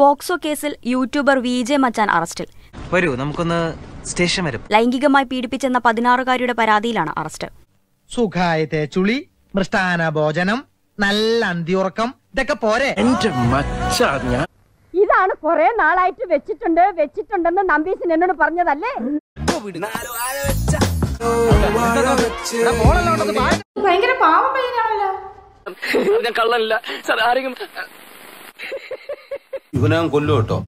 POCSO കേസിൽ YouTuber V J മച്ചാൻ അറസ്റ്റിൽ വരൂ നമുക്കൊന്ന് സ്റ്റേഷൻ വരും ലൈംഗികമായി പീഡിപ്പിച്ചെന്ന പതിനാറുകാരിയുടെ പരാതിയിലാണ് അറസ്റ്റ് സുഖായ ചുളി മൃഷ്ടാന ഭോജനം നല്ല അന്തിയുറക്കം ഇതൊക്കെ പോരെ എന്റെ മച്ചാ ഇതാണ് കുറെ നാളായിട്ട് വെച്ചിട്ടുണ്ട് വെച്ചിട്ടുണ്ടെന്ന് നമ്പീസിൻ എന്നോട് പറഞ്ഞതല്ലേ ഭയങ്കര പാവം പയ്യനാണല്ലോ ഞാൻ കള്ളല്ല സാർ ആരെങ്കിലും ഇവനെ ഞാൻ കേട്ടോ